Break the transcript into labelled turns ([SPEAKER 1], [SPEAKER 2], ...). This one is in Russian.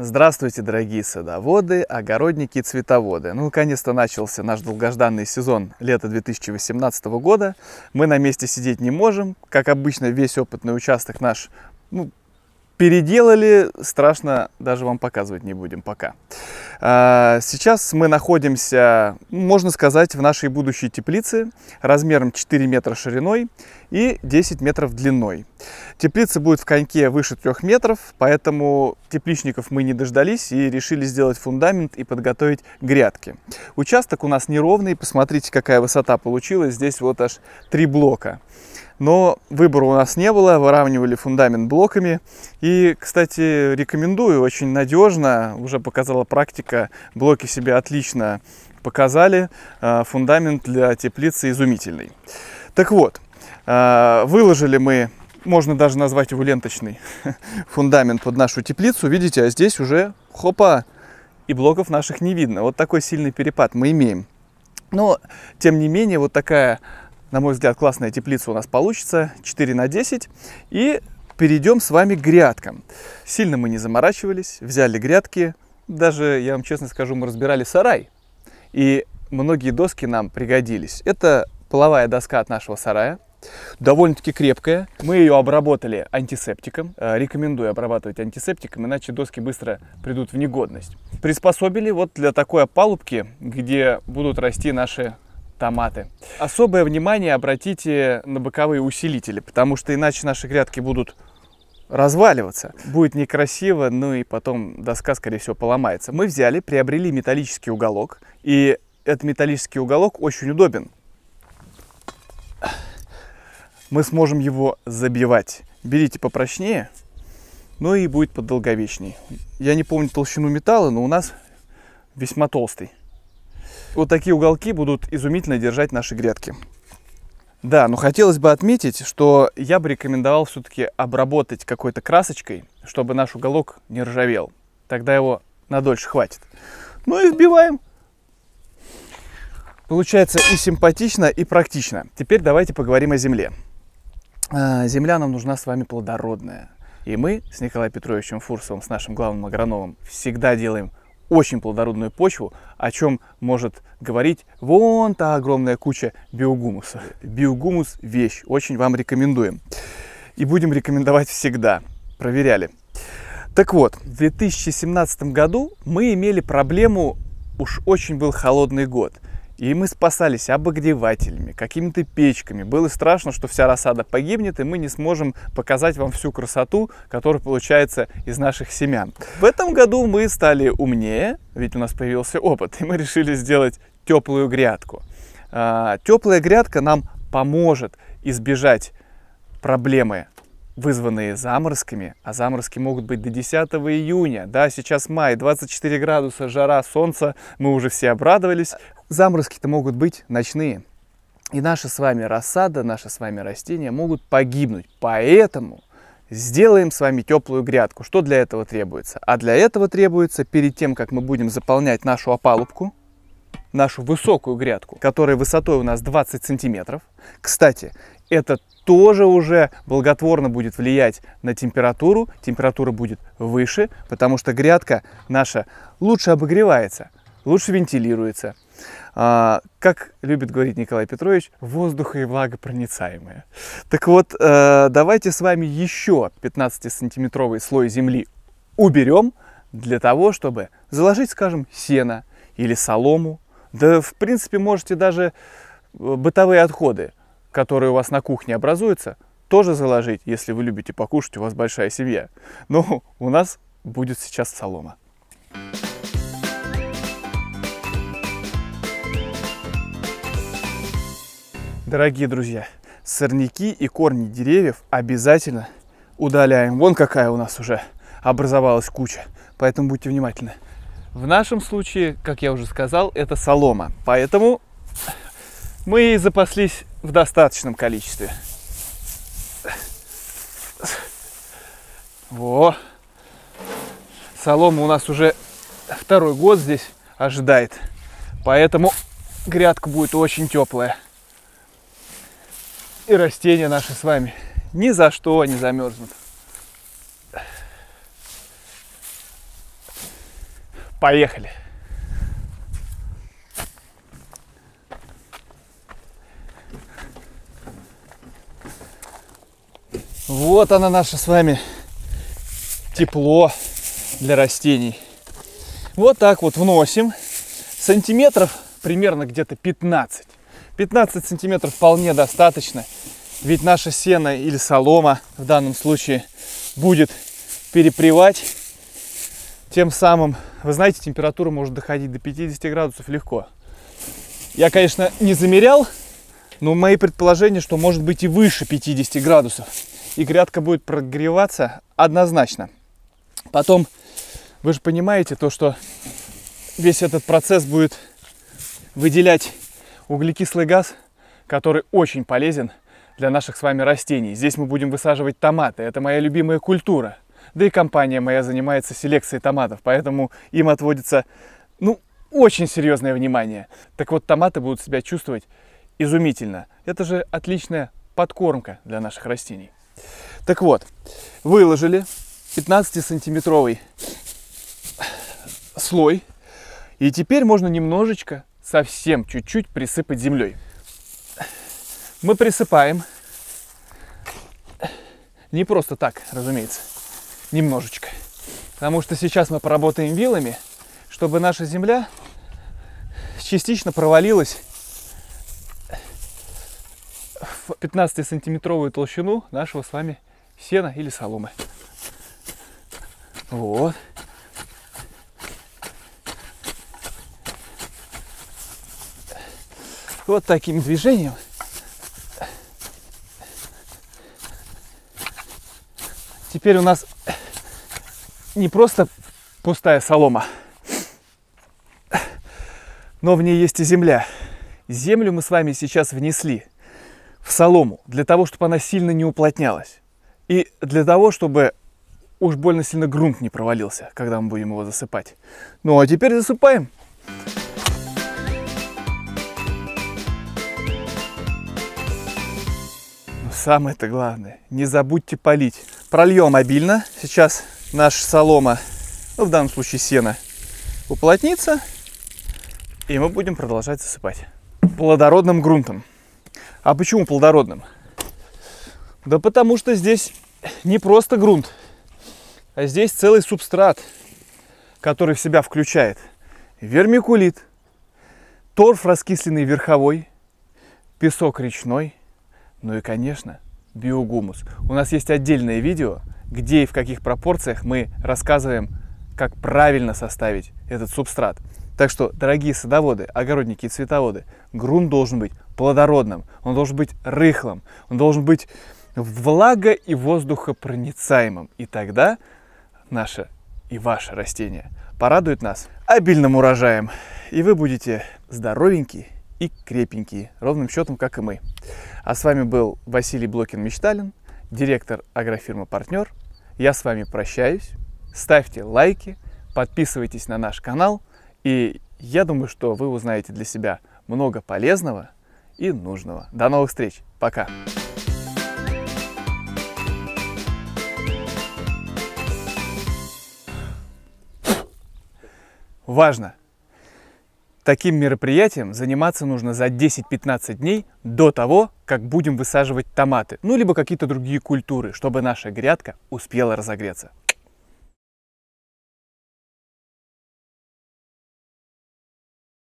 [SPEAKER 1] Здравствуйте, дорогие садоводы, огородники и цветоводы. Ну, наконец-то начался наш долгожданный сезон лета 2018 года. Мы на месте сидеть не можем. Как обычно, весь опытный участок наш ну, переделали, страшно даже вам показывать не будем пока. А, сейчас мы находимся, можно сказать, в нашей будущей теплице размером 4 метра шириной и 10 метров длиной. Теплица будет в коньке выше 3 метров, поэтому тепличников мы не дождались и решили сделать фундамент и подготовить грядки. Участок у нас неровный, посмотрите, какая высота получилась, здесь вот аж 3 блока но выбора у нас не было, выравнивали фундамент блоками. И, кстати, рекомендую, очень надежно, уже показала практика, блоки себя отлично показали, э, фундамент для теплицы изумительный. Так вот, э, выложили мы можно даже назвать его ленточный фундамент под нашу теплицу. Видите, а здесь уже хопа, и блоков наших не видно. Вот такой сильный перепад мы имеем. Но, тем не менее, вот такая на мой взгляд, классная теплица у нас получится, 4 на 10. И перейдем с вами к грядкам. Сильно мы не заморачивались, взяли грядки, даже, я вам честно скажу, мы разбирали сарай. И многие доски нам пригодились. Это половая доска от нашего сарая, довольно-таки крепкая. Мы ее обработали антисептиком. Э, рекомендую обрабатывать антисептиком, иначе доски быстро придут в негодность. Приспособили вот для такой опалубки, где будут расти наши томаты. Особое внимание обратите на боковые усилители, потому что иначе наши грядки будут разваливаться. Будет некрасиво, ну и потом доска, скорее всего, поломается. Мы взяли, приобрели металлический уголок, и этот металлический уголок очень удобен. Мы сможем его забивать. Берите попрочнее, ну и будет подолговечней. Я не помню толщину металла, но у нас весьма толстый. Вот такие уголки будут изумительно держать наши грядки. Да, но хотелось бы отметить, что я бы рекомендовал все-таки обработать какой-то красочкой, чтобы наш уголок не ржавел. Тогда его на дольше хватит. Ну и вбиваем. Получается и симпатично, и практично. Теперь давайте поговорим о земле. А, земля нам нужна с вами плодородная. И мы с Николаем Петровичем Фурсовым, с нашим главным агрономом, всегда делаем очень плодородную почву, о чем может говорить вон та огромная куча биогумуса. Биогумус – вещь, очень вам рекомендуем. И будем рекомендовать всегда. Проверяли. Так вот, в 2017 году мы имели проблему, уж очень был холодный год – и мы спасались обогревателями, какими-то печками. Было страшно, что вся рассада погибнет, и мы не сможем показать вам всю красоту, которая получается из наших семян. В этом году мы стали умнее, ведь у нас появился опыт, и мы решили сделать теплую грядку. А, теплая грядка нам поможет избежать проблемы вызванные заморозками, а заморозки могут быть до 10 июня, да, сейчас май, 24 градуса, жара, солнце, мы уже все обрадовались, Заморозки-то могут быть ночные. И наша с вами рассада, наши с вами растения могут погибнуть. Поэтому сделаем с вами теплую грядку. Что для этого требуется? А для этого требуется, перед тем, как мы будем заполнять нашу опалубку, нашу высокую грядку, которая высотой у нас 20 сантиметров. Кстати, это тоже уже благотворно будет влиять на температуру. Температура будет выше, потому что грядка наша лучше обогревается, лучше вентилируется, а, как любит говорить Николай Петрович, воздуха и влага проницаемые. Так вот, э, давайте с вами еще 15-сантиметровый слой земли уберем для того, чтобы заложить, скажем, сено или солому. Да, в принципе, можете даже э, бытовые отходы, которые у вас на кухне образуются, тоже заложить, если вы любите покушать, у вас большая семья. Но у нас будет сейчас солома. Дорогие друзья, сорняки и корни деревьев обязательно удаляем. Вон какая у нас уже образовалась куча, поэтому будьте внимательны. В нашем случае, как я уже сказал, это солома, поэтому мы ей запаслись в достаточном количестве. Во! Солома у нас уже второй год здесь ожидает, поэтому грядка будет очень теплая. И растения наши с вами ни за что не замерзнут. Поехали! Вот она наша с вами тепло для растений. Вот так вот вносим сантиметров примерно где-то 15. 15 сантиметров вполне достаточно, ведь наша сена или солома в данном случае будет перепревать. Тем самым, вы знаете, температура может доходить до 50 градусов легко. Я, конечно, не замерял, но мои предположения, что может быть и выше 50 градусов. И грядка будет прогреваться однозначно. Потом, вы же понимаете то, что весь этот процесс будет выделять углекислый газ, который очень полезен для наших с вами растений. Здесь мы будем высаживать томаты. Это моя любимая культура. Да и компания моя занимается селекцией томатов, поэтому им отводится, ну, очень серьезное внимание. Так вот, томаты будут себя чувствовать изумительно. Это же отличная подкормка для наших растений. Так вот, выложили 15-сантиметровый слой. И теперь можно немножечко совсем чуть-чуть присыпать землей. Мы присыпаем. Не просто так, разумеется. Немножечко. Потому что сейчас мы поработаем вилами, чтобы наша земля частично провалилась в 15-сантиметровую толщину нашего с вами сена или соломы. Вот. вот таким движением. Теперь у нас не просто пустая солома, но в ней есть и земля. Землю мы с вами сейчас внесли в солому для того, чтобы она сильно не уплотнялась. И для того, чтобы уж больно сильно грунт не провалился, когда мы будем его засыпать. Ну а теперь засыпаем. Засыпаем. самое-то главное, не забудьте полить. Прольем обильно. Сейчас наша солома, ну, в данном случае сено, уплотнится. И мы будем продолжать засыпать плодородным грунтом. А почему плодородным? Да потому что здесь не просто грунт, а здесь целый субстрат, который в себя включает вермикулит, торф раскисленный верховой, песок речной – ну и, конечно, биогумус. У нас есть отдельное видео, где и в каких пропорциях мы рассказываем, как правильно составить этот субстрат. Так что, дорогие садоводы, огородники и цветоводы, грунт должен быть плодородным, он должен быть рыхлым, он должен быть влага и воздухопроницаемым. И тогда наше и ваше растение порадует нас обильным урожаем. И вы будете здоровенький и крепенькие, ровным счетом, как и мы. А с вами был Василий Блокин-Мечталин, директор агрофирмы «Партнер». Я с вами прощаюсь. Ставьте лайки, подписывайтесь на наш канал, и я думаю, что вы узнаете для себя много полезного и нужного. До новых встреч. Пока. Важно! Таким мероприятием заниматься нужно за 10-15 дней до того, как будем высаживать томаты, ну либо какие-то другие культуры, чтобы наша грядка успела разогреться.